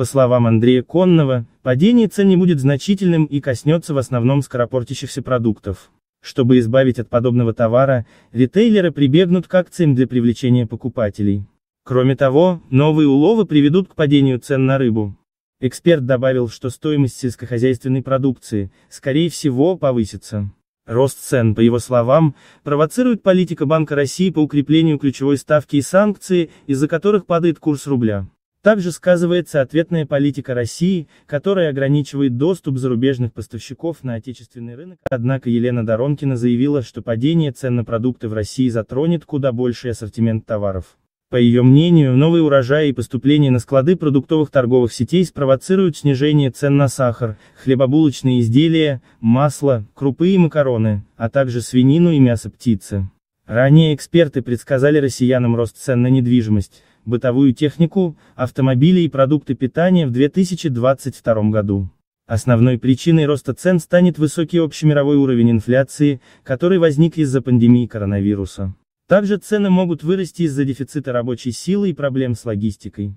По словам Андрея Конного, падение цен не будет значительным и коснется в основном скоропортящихся продуктов. Чтобы избавить от подобного товара, ритейлеры прибегнут к акциям для привлечения покупателей. Кроме того, новые уловы приведут к падению цен на рыбу. Эксперт добавил, что стоимость сельскохозяйственной продукции, скорее всего, повысится. Рост цен, по его словам, провоцирует политика Банка России по укреплению ключевой ставки и санкции, из-за которых падает курс рубля. Также сказывается ответная политика России, которая ограничивает доступ зарубежных поставщиков на отечественный рынок. Однако Елена Доронкина заявила, что падение цен на продукты в России затронет куда больший ассортимент товаров. По ее мнению, новые урожаи и поступления на склады продуктовых торговых сетей спровоцируют снижение цен на сахар, хлебобулочные изделия, масло, крупы и макароны, а также свинину и мясо птицы. Ранее эксперты предсказали россиянам рост цен на недвижимость, бытовую технику, автомобили и продукты питания в 2022 году. Основной причиной роста цен станет высокий общемировой уровень инфляции, который возник из-за пандемии коронавируса. Также цены могут вырасти из-за дефицита рабочей силы и проблем с логистикой.